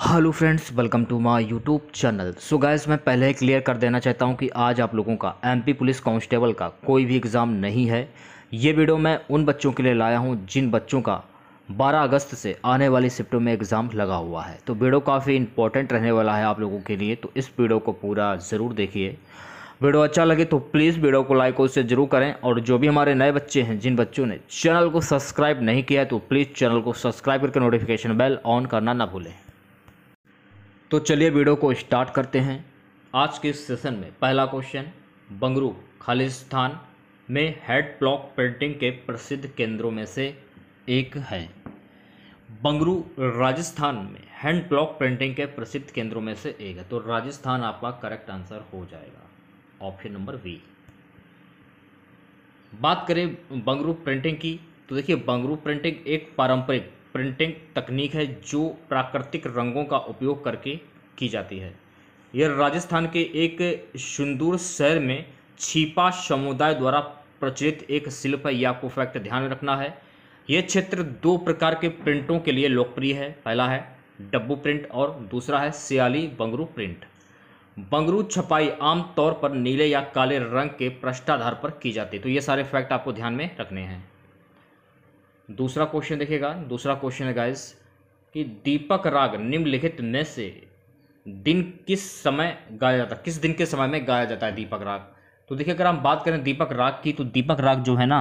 hello friends welcome to my YouTube channel so guys मैं पहले clear कर देना चाहता हूं कि आज आप लोगों का एमपी पुलिस कांस्टेबल का कोई भी एग्ज़ाम नहीं है ये वीडियो मैं उन बच्चों के लिए लाया हूं जिन बच्चों का 12 अगस्त से आने वाली शिफ्टों में एग्ज़ाम लगा हुआ है तो वीडियो काफ़ी इंपॉर्टेंट रहने वाला है आप लोगों के लिए तो इस वीडियो को पूरा ज़रूर देखिए वीडियो अच्छा लगे तो प्लीज़ वीडियो को लाइक और उसे जरूर करें और जो भी हमारे नए बच्चे हैं जिन बच्चों ने चैनल को सब्सक्राइब नहीं किया है तो प्लीज़ चैनल को सब्सक्राइब करके नोटिफिकेशन बेल ऑन करना ना भूलें तो चलिए वीडियो को स्टार्ट करते हैं आज के सेशन में पहला क्वेश्चन बंगरू खालिस्तान में हेड ब्लॉक पेंटिंग के प्रसिद्ध केंद्रों में से एक है बंगरू राजस्थान में हैंड ब्लॉक पेंटिंग के प्रसिद्ध केंद्रों में से एक है तो राजस्थान आपका करेक्ट आंसर हो जाएगा ऑप्शन नंबर बी बात करें बंगरू प्रिंटिंग की तो देखिए बंगरू प्रिंटिंग एक पारंपरिक प्रिंटिंग तकनीक है जो प्राकृतिक रंगों का उपयोग करके की जाती है यह राजस्थान के एक सुंदूर शहर में छिपा समुदाय द्वारा प्रचलित एक शिल्प है या आपको फैक्ट ध्यान में रखना है यह क्षेत्र दो प्रकार के प्रिंटों के लिए लोकप्रिय है पहला है डब्बू प्रिंट और दूसरा है सियाली बंगरू प्रिंट बंगरू छपाई आमतौर पर नीले या काले रंग के पृष्ठाधार पर की जाती है तो ये सारे फैक्ट आपको ध्यान में रखने हैं दूसरा क्वेश्चन देखेगा दूसरा क्वेश्चन है गाइस कि दीपक राग निम्नलिखित में से दिन किस समय गाया जाता है किस दिन के समय में गाया जाता है दीपक राग तो देखिए अगर हम बात करें दीपक राग की तो दीपक राग जो है ना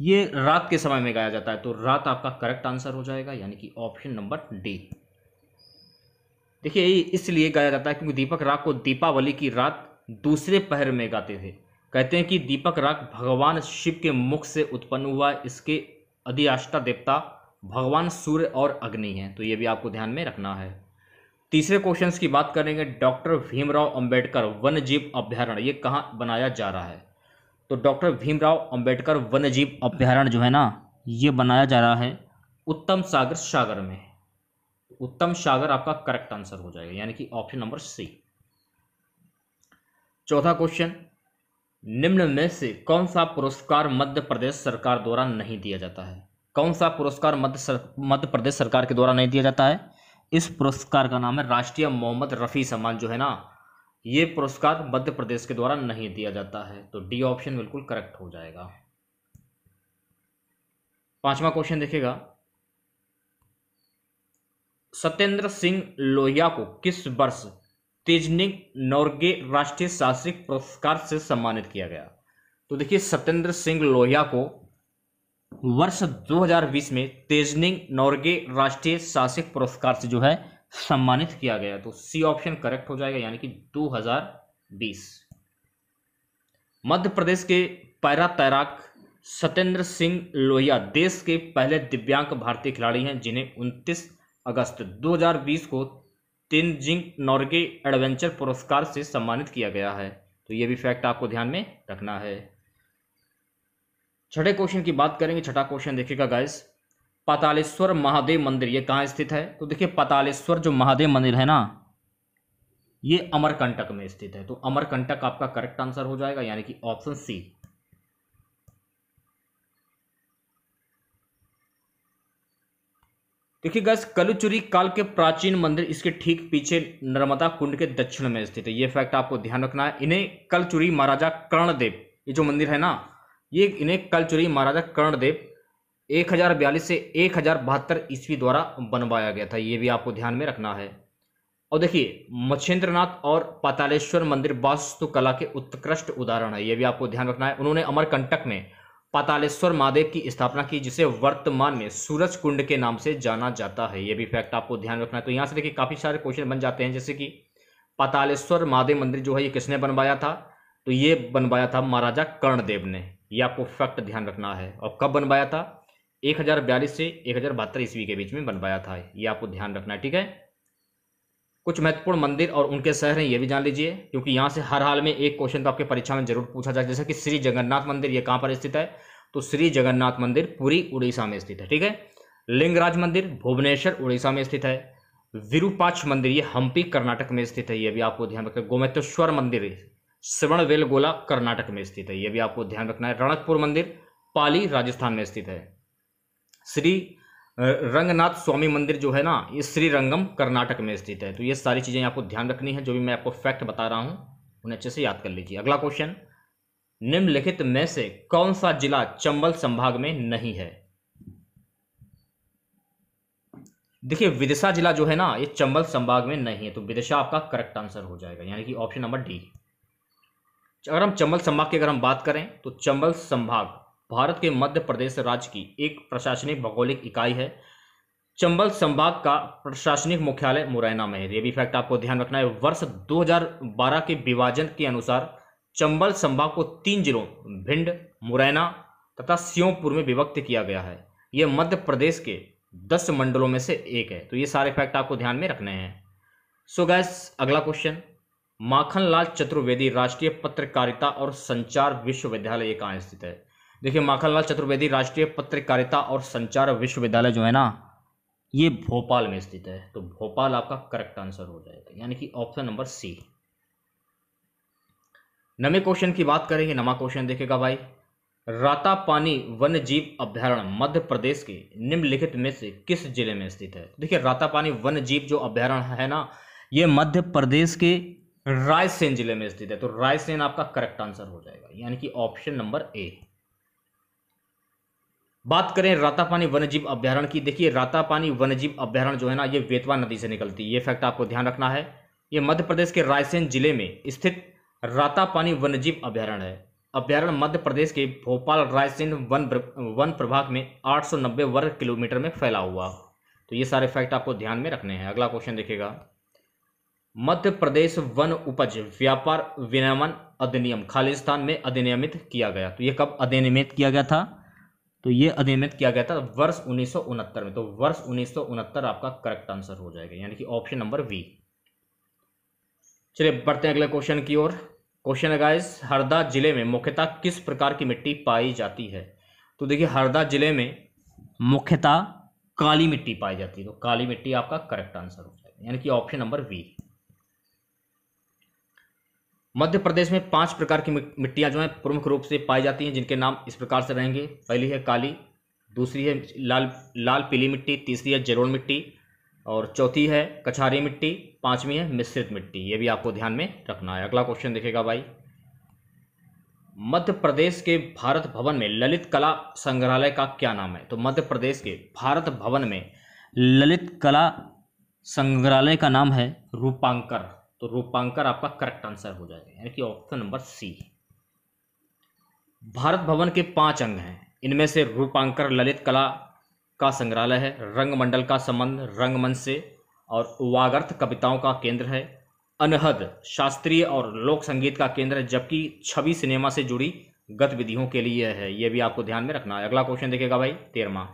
ये रात के समय में गाया जाता है तो रात आपका करेक्ट आंसर हो जाएगा यानी कि ऑप्शन नंबर डी देखिए इसलिए गाया जाता है क्योंकि दीपक राग को दीपावली की रात दूसरे पहर में गाते थे कहते हैं कि दीपक राग भगवान शिव के मुख से उत्पन्न हुआ इसके अधियाष्टा देवता भगवान सूर्य और अग्नि हैं तो ये भी आपको ध्यान में रखना है तीसरे क्वेश्चन की बात करेंगे डॉक्टर भीमराव अंबेडकर वन जीव अभ्यारण ये कहाँ बनाया जा रहा है तो डॉक्टर भीमराव अंबेडकर वन जीव अभ्यारण्य जो है ना ये बनाया जा रहा है उत्तम सागर सागर में उत्तम सागर आपका करेक्ट आंसर हो जाएगा यानी कि ऑप्शन नंबर सी चौथा क्वेश्चन निम्न में से कौन सा पुरस्कार मध्य प्रदेश सरकार द्वारा नहीं दिया जाता है कौन सा पुरस्कार मध्य सर मध्य प्रदेश सरकार के द्वारा नहीं दिया जाता है इस पुरस्कार का नाम है राष्ट्रीय मोहम्मद रफ़ी सम्मान जो है ना ये पुरस्कार मध्य प्रदेश के द्वारा नहीं दिया जाता है तो डी ऑप्शन बिल्कुल करेक्ट हो जाएगा पांचवा क्वेश्चन देखिएगा सत्येंद्र सिंह लोहिया को किस वर्ष तेजनिक नोर्गे राष्ट्रीय साहसिक पुरस्कार से सम्मानित किया गया तो देखिए सत्येंद्र सिंह लोहिया को वर्ष 2020 में तेजनिंग नॉर्गे राष्ट्रीय साहसिक पुरस्कार से जो है सम्मानित किया गया तो सी ऑप्शन करेक्ट हो जाएगा यानी कि 2020 मध्य प्रदेश के पैरा तैराक सत्येंद्र सिंह लोहिया देश के पहले दिव्यांग भारतीय खिलाड़ी हैं जिन्हें 29 अगस्त 2020 को जिंग नॉर्गे एडवेंचर पुरस्कार से सम्मानित किया गया है तो ये भी फैक्ट आपको ध्यान में रखना है छठे क्वेश्चन की बात करेंगे छठा क्वेश्चन देखिएगा गाइस पातालेश्वर महादेव मंदिर ये कहाँ स्थित है तो देखिए पातालेश्वर जो महादेव मंदिर है ना ये अमरकंटक में स्थित है तो अमरकंटक आपका करेक्ट आंसर हो जाएगा यानी कि ऑप्शन सी देखिए गैस कलुचुरी काल के प्राचीन मंदिर इसके ठीक पीछे नर्मदा कुंड के दक्षिण में स्थित है ये फैक्ट आपको ध्यान रखना है इन्हें कलचुरी महाराजा कर्णदेव ये जो मंदिर है ना ये इन्हें कलचुरी महाराजा कर्णदेव एक हजार बयालीस से एक हजार बहत्तर ईस्वी द्वारा बनवाया गया था ये भी आपको ध्यान में रखना है और देखिए मच्छेंद्रनाथ और पातालेश्वर मंदिर वास्तुकला के उत्कृष्ट उदाहरण है ये भी आपको ध्यान रखना है उन्होंने अमरकंटक में पातालेश्वर महादेव की स्थापना की जिसे वर्तमान में सूरज कुंड के नाम से जाना जाता है ये भी फैक्ट आपको ध्यान रखना है तो यहाँ से देखिए काफ़ी सारे क्वेश्चन बन जाते हैं जैसे कि पातालेश्वर महादेव मंदिर जो है ये किसने बनवाया था तो ये बनवाया था महाराजा कर्णदेव ने ये आपको फैक्ट ध्यान रखना है और कब बनवाया था एक से एक ईस्वी के बीच में बनवाया था ये आपको ध्यान रखना है ठीक है कुछ महत्वपूर्ण मंदिर और उनके शहर हैं ये भी जान लीजिए क्योंकि यहाँ से हर हाल में एक क्वेश्चन तो आपके परीक्षा में जरूर पूछा जाए जैसे कि श्री जगन्नाथ मंदिर ये कहाँ पर स्थित है तो श्री जगन्नाथ मंदिर पूरी उड़ीसा में स्थित है ठीक है लिंगराज मंदिर भुवनेश्वर उड़ीसा में स्थित है विरूपाक्ष मंदिर ये हम्पी कर्नाटक में स्थित है ये भी आपको ध्यान रखना है गोमेतेश्वर मंदिर वेलगोला कर्नाटक में स्थित है ये भी आपको ध्यान रखना है रणकपुर मंदिर पाली राजस्थान में स्थित है श्री रंगनाथ स्वामी मंदिर जो है ना ये श्री रंगम कर्नाटक में स्थित है तो ये सारी चीज़ें आपको ध्यान रखनी है जो भी मैं आपको फैक्ट बता रहा हूँ उन्हें अच्छे से याद कर लीजिए अगला क्वेश्चन निम्नलिखित में से कौन सा जिला चंबल संभाग में नहीं है देखिए विदिशा जिला जो है ना ये चंबल संभाग में नहीं है तो विदिशा आपका करेक्ट आंसर हो जाएगा यानी कि ऑप्शन नंबर डी अगर हम चंबल संभाग की अगर हम बात करें तो चंबल संभाग भारत के मध्य प्रदेश राज्य की एक प्रशासनिक भौगोलिक इकाई है चंबल संभाग का प्रशासनिक मुख्यालय मुरैना में है ये भी फैक्ट आपको ध्यान रखना है वर्ष 2012 के विभाजन के अनुसार चंबल संभाग को तीन जिलों भिंड मुरैना तथा श्योपुर में विभक्त किया गया है यह मध्य प्रदेश के दस मंडलों में से एक है तो ये सारे फैक्ट आपको ध्यान में रखने हैं सो so गैस अगला क्वेश्चन माखनलाल चतुर्वेदी राष्ट्रीय पत्रकारिता और संचार विश्वविद्यालय कहाँ स्थित है देखिए माखनलाल चतुर्वेदी राष्ट्रीय पत्रकारिता और संचार विश्वविद्यालय जो है ना ये भोपाल में स्थित है तो भोपाल आपका करेक्ट आंसर हो जाएगा यानी कि ऑप्शन नंबर सी नमे क्वेश्चन की बात करेंगे नमा क्वेश्चन देखेगा भाई राता पानी वन्य जीव अभ्यारण्य मध्य प्रदेश के निम्नलिखित में से किस जिले में स्थित है देखिए राता पानी वन्य जीव जो अभ्यारण है ना ये मध्य प्रदेश के रायसेन जिले में स्थित है तो रायसेन आपका करेक्ट आंसर हो जाएगा यानी कि ऑप्शन नंबर ए बात करें रातापानी वन्यजीव अभ्यारण की देखिए रातापानी वन्यजीव अभ्यारण जो है ना ये वेतवा नदी से निकलती है ये फैक्ट आपको ध्यान रखना है ये मध्य प्रदेश के रायसेन जिले में स्थित रातापानी वन्यजीव अभ्यारण है अभ्यारण्य मध्य प्रदेश के भोपाल रायसेन वन वन प्रभाग में आठ वर्ग किलोमीटर में फैला हुआ तो ये सारे फैक्ट आपको ध्यान में रखने हैं अगला क्वेश्चन देखिएगा मध्य प्रदेश वन उपज व्यापार विनियमन अधिनियम खालिस्तान में अधिनियमित किया गया तो ये कब अधिनियमित किया गया था तो ये अधिनियमित किया गया था वर्ष उन्नीस में तो वर्ष उन्नीस आपका करेक्ट आंसर हो जाएगा यानी कि ऑप्शन नंबर वी चलिए बढ़ते हैं अगले क्वेश्चन की ओर क्वेश्चन है गाइस हरदा जिले में मुख्यतः किस प्रकार की मिट्टी पाई जाती है तो देखिए हरदा जिले में मुख्यतः काली मिट्टी पाई जाती है तो काली मिट्टी आपका करेक्ट आंसर हो जाएगा यानी कि option number B Madhya Pradesh में पांच प्रकार की मिट्टियां जो हैं प्रमुख रूप से पाई जाती हैं जिनके नाम इस प्रकार से रहेंगे पहली है काली दूसरी है लाल लाल पीली मिट्टी तीसरी है जरोड़ मिट्टी और चौथी है कछारी मिट्टी पांचवी है मिश्रित मिट्टी ये भी आपको ध्यान में रखना है अगला क्वेश्चन देखेगा भाई मध्य प्रदेश के भारत भवन में ललित कला संग्रहालय का क्या नाम है तो मध्य प्रदेश के भारत भवन में ललित कला संग्रहालय का नाम है रूपांकर तो रूपांकर आपका करेक्ट आंसर हो जाएगा यानी कि ऑप्शन नंबर सी भारत भवन के पांच अंग हैं इनमें से रूपांकर ललित कला का संग्रहालय है रंगमंडल का संबंध रंगमंच से और वागर्थ कविताओं का केंद्र है अनहद शास्त्रीय और लोक संगीत का केंद्र है जबकि छवि सिनेमा से जुड़ी गतिविधियों के लिए है यह भी आपको ध्यान में रखना है अगला क्वेश्चन देखेगा भाई तेरमा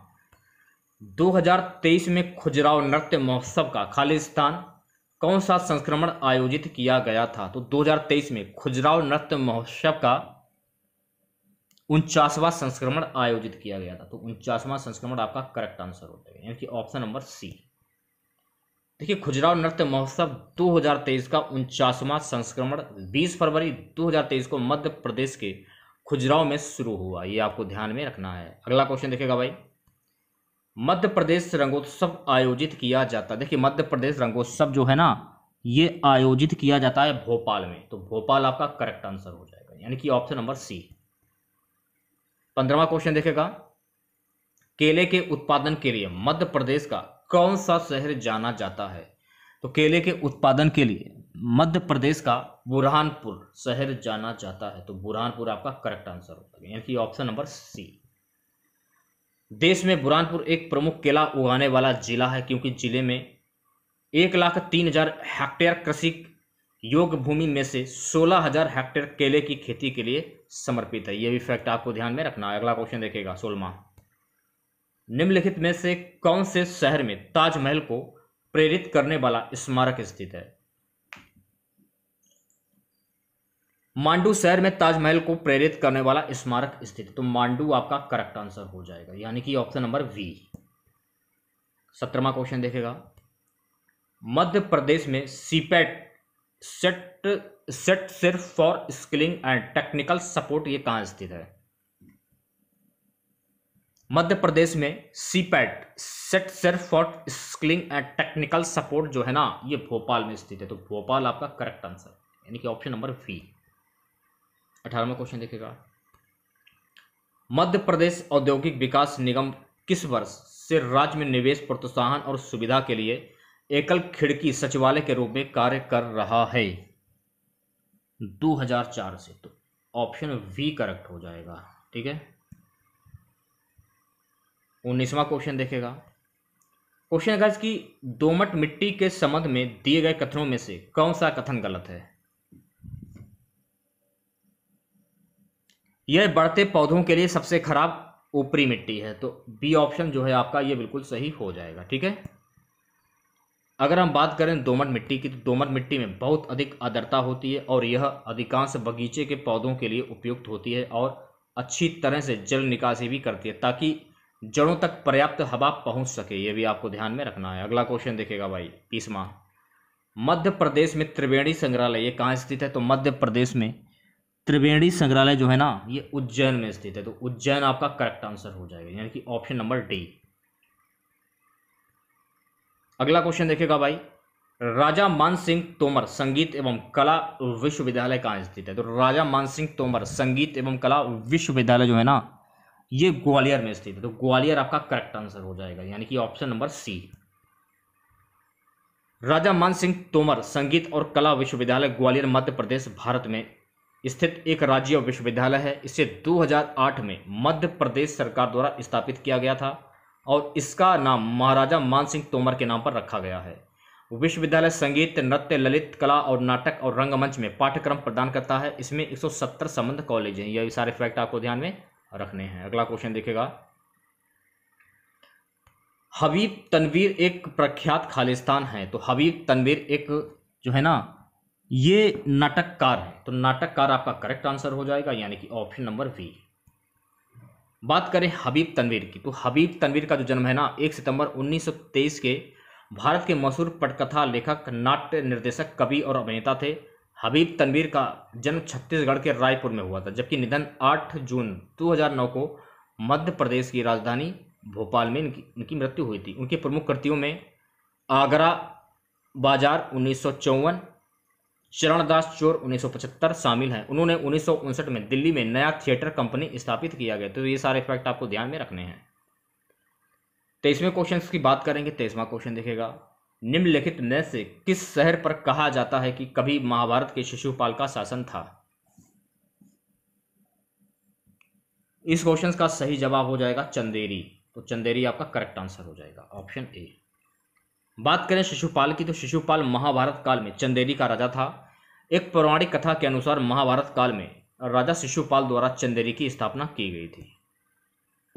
2023 में खुजराव नृत्य महोत्सव का खालिस्तान कौन सा संस्क्रमण आयोजित किया गया था तो 2023 में खुजराव नृत्य महोत्सव का उनचासवां संस्क्रमण आयोजित किया गया था तो उनचासवां संस्क्रमण आपका करेक्ट आंसर होता है यानी कि ऑप्शन नंबर सी देखिए खुजराव नृत्य महोत्सव 2023 का उनचासवां संस्क्रमण 20 फरवरी 2023 को मध्य प्रदेश के खुजराव में शुरू हुआ ये आपको ध्यान में रखना है अगला क्वेश्चन देखेगा भाई मध्य प्रदेश रंगोत्सव आयोजित किया जाता है देखिए मध्य प्रदेश रंगोत्सव जो है ना ये आयोजित किया जाता है भोपाल में तो भोपाल आपका करेक्ट आंसर हो जाएगा यानी कि ऑप्शन नंबर सी पंद्रवा क्वेश्चन देखेगा केले के उत्पादन के लिए मध्य प्रदेश का कौन सा शहर जाना जाता है तो केले के उत्पादन के लिए मध्य प्रदेश का बुरहानपुर शहर जाना जाता है तो बुरहानपुर आपका करेक्ट आंसर होगा यानी कि ऑप्शन नंबर सी देश में बुरहानपुर एक प्रमुख केला उगाने वाला जिला है क्योंकि जिले में एक लाख तीन हजार हेक्टेयर कृषि योग्य भूमि में से सोलह हजार हेक्टेयर केले की खेती के लिए समर्पित है यह भी फैक्ट आपको ध्यान में रखना है अगला क्वेश्चन देखेगा सोलमा निम्नलिखित में से कौन से शहर में ताजमहल को प्रेरित करने वाला स्मारक स्थित है मांडू शहर में ताजमहल को प्रेरित करने वाला स्मारक स्थित तो मांडू आपका करेक्ट आंसर हो जाएगा यानी कि ऑप्शन नंबर वी सत्रहवा क्वेश्चन देखेगा मध्य प्रदेश में सीपेट सेट सेट सिर्फ for skilling and technical support ये कहां स्थित है मध्य प्रदेश में सीपेट सेट e सिर्फ for skilling and technical support जो है ना ये भोपाल में स्थित है तो भोपाल आपका करेक्ट आंसर यानी कि ऑप्शन नंबर फी अठारहवा क्वेश्चन देखेगा मध्य प्रदेश औद्योगिक विकास निगम किस वर्ष से राज्य में निवेश प्रोत्साहन और सुविधा के लिए एकल खिड़की सचिवालय के रूप में कार्य कर रहा है 2004 से तो ऑप्शन वी करेक्ट हो जाएगा ठीक है उन्नीसवा क्वेश्चन देखेगा क्वेश्चन की कि दोमट मिट्टी के संबंध में दिए गए कथनों में से कौन सा कथन गलत है यह बढ़ते पौधों के लिए सबसे खराब ऊपरी मिट्टी है तो बी ऑप्शन जो है आपका ये बिल्कुल सही हो जाएगा ठीक है अगर हम बात करें दोमट मिट्टी की तो दोमट मिट्टी में बहुत अधिक आर्द्रता होती है और यह अधिकांश बगीचे के पौधों के लिए उपयुक्त होती है और अच्छी तरह से जल निकासी भी करती है ताकि जड़ों तक पर्याप्त हवा पहुंच सके ये भी आपको ध्यान में रखना है अगला क्वेश्चन देखेगा भाई तीसवा मध्य प्रदेश में त्रिवेणी संग्रहालय ये कहाँ स्थित है तो मध्य प्रदेश में त्रिवेणी संग्रहालय जो है ना ये उज्जैन में स्थित है तो उज्जैन आपका करेक्ट आंसर हो जाएगा यानी कि ऑप्शन नंबर डी अगला क्वेश्चन देखेगा भाई राजा मान सिंह तोमर संगीत एवं कला विश्वविद्यालय कहाँ स्थित है तो राजा मान सिंह तोमर संगीत एवं कला विश्वविद्यालय जो है ना ये ग्वालियर में स्थित है तो ग्वालियर आपका करेक्ट आंसर हो जाएगा यानी कि ऑप्शन नंबर सी राजा मान सिंह तोमर संगीत और कला विश्वविद्यालय ग्वालियर मध्य प्रदेश भारत में स्थित एक राज्य विश्वविद्यालय है इसे 2008 में मध्य प्रदेश सरकार द्वारा स्थापित किया गया था और इसका नाम महाराजा मान सिंह तोमर के नाम पर रखा गया है विश्वविद्यालय संगीत नृत्य ललित कला और नाटक और रंगमंच में पाठ्यक्रम प्रदान करता है इसमें 170 संबंध कॉलेज हैं ये सारे फैक्ट आपको ध्यान में रखने हैं अगला क्वेश्चन देखेगा हबीब तनवीर एक प्रख्यात खालिस्तान है तो हबीब तनवीर एक जो है ना ये नाटककार है तो नाटककार आपका करेक्ट आंसर हो जाएगा यानी कि ऑप्शन नंबर वी बात करें हबीब तनवीर की तो हबीब तनवीर का जो जन्म है ना एक सितंबर 1923 के भारत के मशहूर पटकथा लेखक नाट्य निर्देशक कवि और अभिनेता थे हबीब तनवीर का जन्म छत्तीसगढ़ के रायपुर में हुआ था जबकि निधन 8 जून 2009 को मध्य प्रदेश की राजधानी भोपाल में इनकी इनकी मृत्यु हुई थी उनकी प्रमुख कृतियों में आगरा बाजार उन्नीस चरणदास चोर 1975 शामिल हैं उन्होंने उन्नीस में दिल्ली में नया थिएटर कंपनी स्थापित किया गया तो ये सारे फैक्ट आपको ध्यान में रखने हैं तेईसवें क्वेश्चन की बात करेंगे तेईसवा क्वेश्चन देखेगा निम्नलिखित में से किस शहर पर कहा जाता है कि कभी महाभारत के शिशुपाल का शासन था इस क्वेश्चन का सही जवाब हो जाएगा चंदेरी तो चंदेरी आपका करेक्ट आंसर हो जाएगा ऑप्शन ए बात करें शिशुपाल की तो शिशुपाल महाभारत काल में चंदेरी का राजा था एक पौराणिक कथा के अनुसार महाभारत काल में राजा शिशुपाल द्वारा चंदेरी की स्थापना की गई थी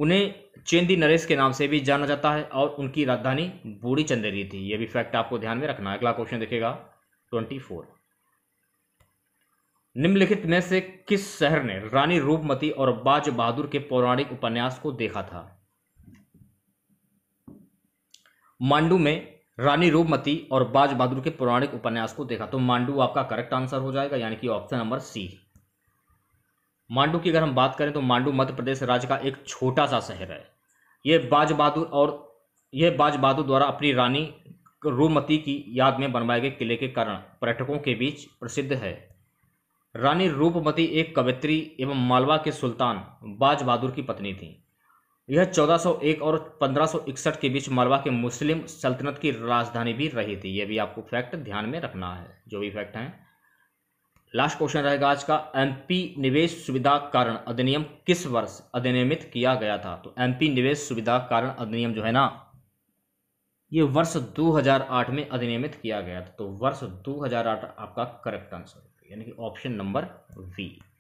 उन्हें चेंदी नरेश के नाम से भी जाना जाता है और उनकी राजधानी बूढ़ी चंदेरी थी यह भी फैक्ट आपको ध्यान में रखना है अगला क्वेश्चन देखेगा ट्वेंटी फोर निम्नलिखित में से किस शहर ने रानी रूपमती और बाज बहादुर के पौराणिक उपन्यास को देखा था मांडू में रानी रूपमती और बाज बहादुर के पौराणिक उपन्यास को देखा तो मांडू आपका करेक्ट आंसर हो जाएगा यानी कि ऑप्शन नंबर सी मांडू की अगर हम बात करें तो मांडू मध्य प्रदेश राज्य का एक छोटा सा शहर है यह बाज बहादुर और यह बाज बहादुर द्वारा अपनी रानी रूपमती की याद में बनवाए गए किले के कारण पर्यटकों के बीच प्रसिद्ध है रानी रूपमती एक कवित्री एवं मालवा के सुल्तान बाज बहादुर की पत्नी थीं यह 1401 और 1561 के बीच मालवा के मुस्लिम सल्तनत की राजधानी भी रही थी यह भी आपको फैक्ट ध्यान में रखना है जो भी फैक्ट हैं लास्ट क्वेश्चन रहेगा आज का एमपी निवेश सुविधा कारण अधिनियम किस वर्ष अधिनियमित किया गया था तो एमपी निवेश सुविधा कारण अधिनियम जो है ना ये वर्ष 2008 में अधिनियमित किया गया था तो वर्ष 2008 आपका करेक्ट आंसर यानी कि ऑप्शन नंबर वी